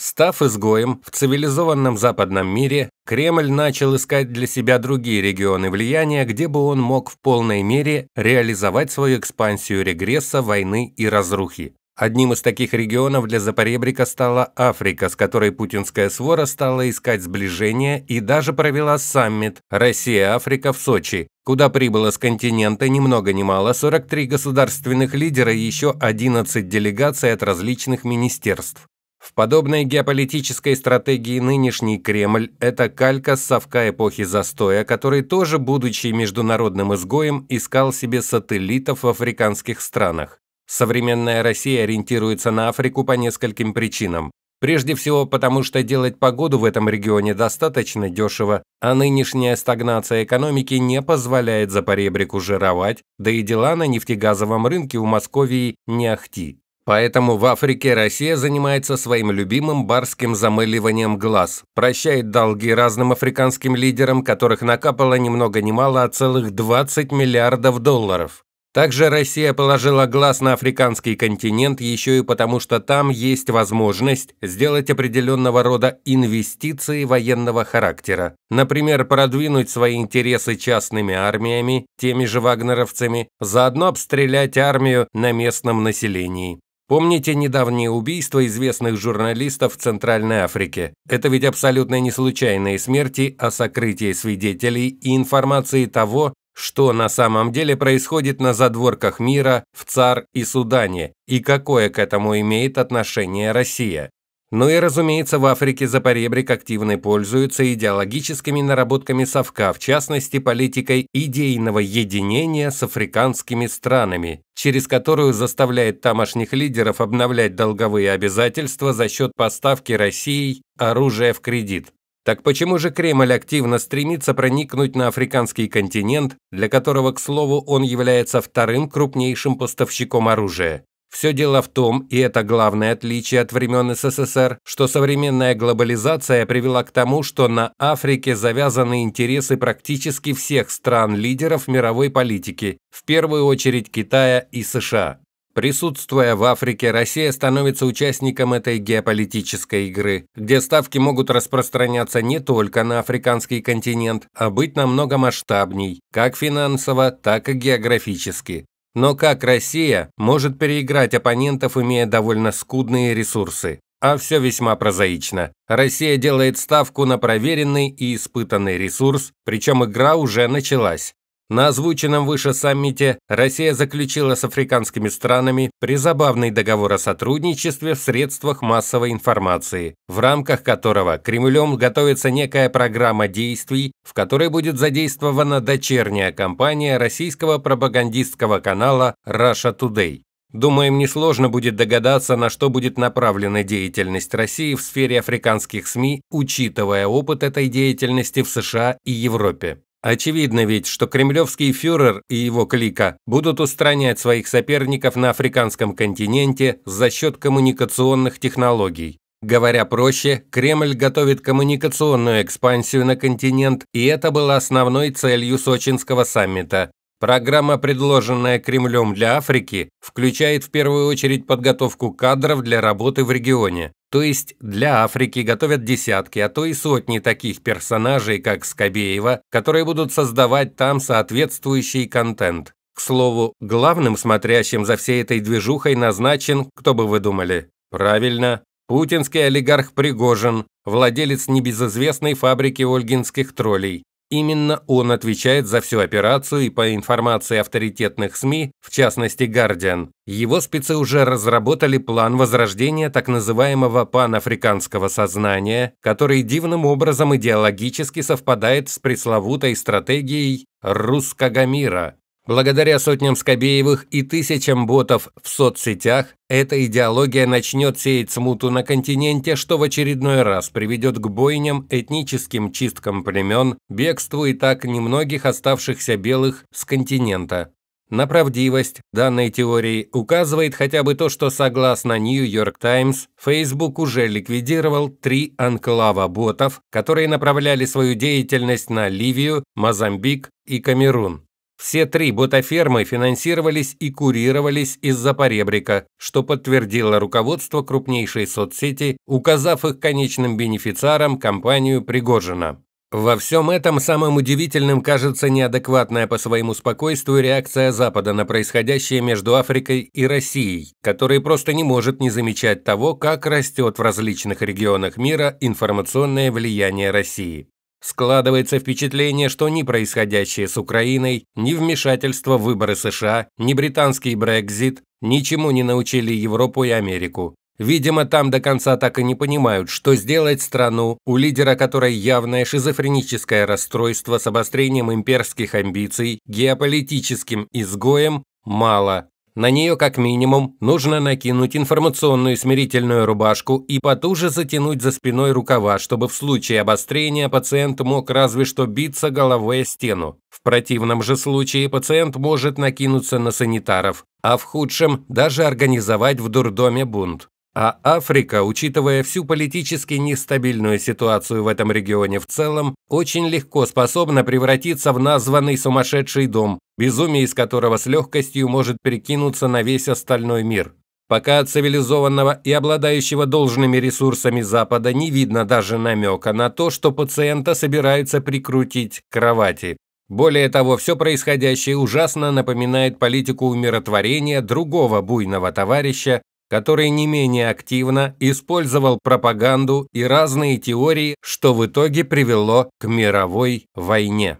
Став изгоем в цивилизованном западном мире, Кремль начал искать для себя другие регионы влияния, где бы он мог в полной мере реализовать свою экспансию регресса, войны и разрухи. Одним из таких регионов для Запоребрика стала Африка, с которой путинская свора стала искать сближение и даже провела саммит «Россия-Африка» в Сочи, куда прибыло с континента ни много ни мало 43 государственных лидера и еще 11 делегаций от различных министерств. В подобной геополитической стратегии нынешний Кремль – это калька с совка эпохи застоя, который тоже, будучи международным изгоем, искал себе сателлитов в африканских странах. Современная Россия ориентируется на Африку по нескольким причинам. Прежде всего, потому что делать погоду в этом регионе достаточно дешево, а нынешняя стагнация экономики не позволяет за поребрику жировать, да и дела на нефтегазовом рынке у Московии не ахти. Поэтому в Африке Россия занимается своим любимым барским замыливанием глаз, прощает долги разным африканским лидерам, которых накапало ни много ни мало, а целых 20 миллиардов долларов. Также Россия положила глаз на африканский континент еще и потому, что там есть возможность сделать определенного рода инвестиции военного характера. Например, продвинуть свои интересы частными армиями, теми же вагнеровцами, заодно обстрелять армию на местном населении. Помните недавние убийства известных журналистов в Центральной Африке? Это ведь абсолютно не случайные смерти, а сокрытие свидетелей и информации того, что на самом деле происходит на задворках мира, в ЦАР и Судане, и какое к этому имеет отношение Россия. Ну и, разумеется, в Африке запоребрик активно пользуется идеологическими наработками совка, в частности, политикой идейного единения с африканскими странами, через которую заставляет тамошних лидеров обновлять долговые обязательства за счет поставки Россией оружия в кредит. Так почему же Кремль активно стремится проникнуть на африканский континент, для которого, к слову, он является вторым крупнейшим поставщиком оружия? Все дело в том, и это главное отличие от времен СССР, что современная глобализация привела к тому, что на Африке завязаны интересы практически всех стран-лидеров мировой политики, в первую очередь Китая и США. Присутствуя в Африке, Россия становится участником этой геополитической игры, где ставки могут распространяться не только на африканский континент, а быть намного масштабней, как финансово, так и географически. Но как Россия может переиграть оппонентов, имея довольно скудные ресурсы? А все весьма прозаично. Россия делает ставку на проверенный и испытанный ресурс, причем игра уже началась. На озвученном выше саммите Россия заключила с африканскими странами призабавный договор о сотрудничестве в средствах массовой информации, в рамках которого Кремлем готовится некая программа действий, в которой будет задействована дочерняя компания российского пропагандистского канала Russia Today. Думаем, несложно будет догадаться, на что будет направлена деятельность России в сфере африканских СМИ, учитывая опыт этой деятельности в США и Европе. Очевидно ведь, что кремлевский фюрер и его клика будут устранять своих соперников на африканском континенте за счет коммуникационных технологий. Говоря проще, Кремль готовит коммуникационную экспансию на континент, и это было основной целью сочинского саммита. Программа, предложенная Кремлем для Африки, включает в первую очередь подготовку кадров для работы в регионе. То есть для Африки готовят десятки, а то и сотни таких персонажей, как Скобеева, которые будут создавать там соответствующий контент. К слову, главным смотрящим за всей этой движухой назначен, кто бы вы думали? Правильно, путинский олигарх Пригожин, владелец небезызвестной фабрики ольгинских троллей. Именно он отвечает за всю операцию и по информации авторитетных СМИ, в частности Guardian, его спецы уже разработали план возрождения так называемого панафриканского сознания, который дивным образом идеологически совпадает с пресловутой стратегией «русского мира», Благодаря сотням Скобеевых и тысячам ботов в соцсетях, эта идеология начнет сеять смуту на континенте, что в очередной раз приведет к бойням, этническим чисткам племен, бегству и так немногих оставшихся белых с континента. На правдивость данной теории указывает хотя бы то, что согласно New York Times, Facebook уже ликвидировал три анклава ботов, которые направляли свою деятельность на Ливию, Мозамбик и Камерун. Все три ботафермы финансировались и курировались из-за поребрика, что подтвердило руководство крупнейшей соцсети, указав их конечным бенефициарам компанию Пригожина. Во всем этом самым удивительным кажется неадекватная по своему спокойствию реакция Запада на происходящее между Африкой и Россией, который просто не может не замечать того, как растет в различных регионах мира информационное влияние России. Складывается впечатление, что ни происходящее с Украиной, ни вмешательство в выборы США, ни британский Брекзит ничему не научили Европу и Америку. Видимо, там до конца так и не понимают, что сделать страну, у лидера которой явное шизофреническое расстройство с обострением имперских амбиций, геополитическим изгоем, мало. На нее, как минимум, нужно накинуть информационную смирительную рубашку и потуже затянуть за спиной рукава, чтобы в случае обострения пациент мог разве что биться головой о стену. В противном же случае пациент может накинуться на санитаров, а в худшем даже организовать в дурдоме бунт. А Африка, учитывая всю политически нестабильную ситуацию в этом регионе в целом, очень легко способна превратиться в названный сумасшедший дом, безумие из которого с легкостью может перекинуться на весь остальной мир. Пока от цивилизованного и обладающего должными ресурсами Запада не видно даже намека на то, что пациента собираются прикрутить к кровати. Более того, все происходящее ужасно напоминает политику умиротворения другого буйного товарища, который не менее активно использовал пропаганду и разные теории, что в итоге привело к мировой войне.